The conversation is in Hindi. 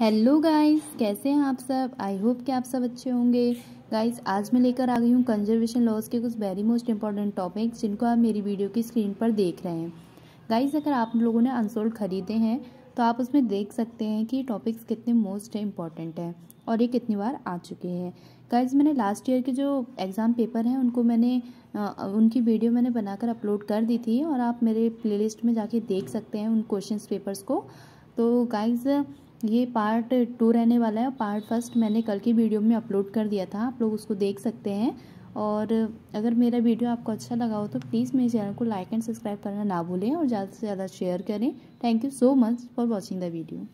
हेलो गाइस कैसे हैं आप सब आई होप कि आप सब अच्छे होंगे गाइस आज मैं लेकर आ गई हूँ कंजर्वेशन लॉस के कुछ वेरी मोस्ट इंपॉर्टेंट टॉपिक्स जिनको आप मेरी वीडियो की स्क्रीन पर देख रहे हैं गाइस अगर आप लोगों ने अनसोल्ड ख़रीदे हैं तो आप उसमें देख सकते हैं कि टॉपिक्स कितने मोस्ट इंपॉर्टेंट हैं और ये कितनी बार आ चुके हैं गाइज मैंने लास्ट ईयर के जो एग्ज़ाम पेपर हैं उनको मैंने उनकी वीडियो मैंने बनाकर अपलोड कर दी थी और आप मेरे प्लेलिस्ट में जाके देख सकते हैं उन क्वेश्चन पेपर्स को तो गाइज़ ये पार्ट टू रहने वाला है पार्ट फर्स्ट मैंने कल की वीडियो में अपलोड कर दिया था आप लोग उसको देख सकते हैं और अगर मेरा वीडियो आपको अच्छा लगा हो तो प्लीज़ मेरे चैनल को लाइक एंड सब्सक्राइब करना ना भूलें और ज़्यादा से ज़्यादा शेयर करें thank you so much for watching the video